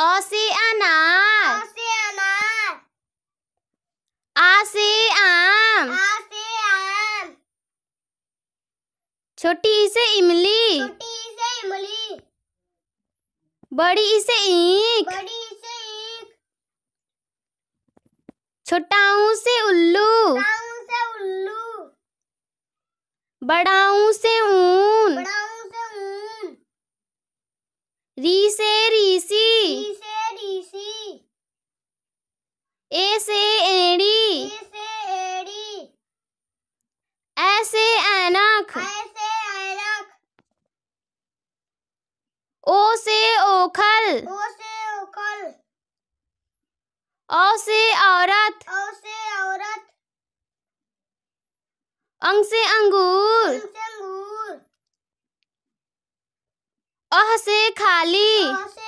अ अनार से अनार आम आम छोटी इसे इमली छोटी इमली बड़ी से ईख बड़ी से ईख छोटाऊ से उल्लू से उल्लू बड़ाऊ से ऊन बड़ाऊ से ऊन री से ए से एड़ी ए ऐनक ओ से ओखल ओ से ओखल औ से औरत औ से औरत अंग से अंगूर अंग से अंगूर अह से खाली अह से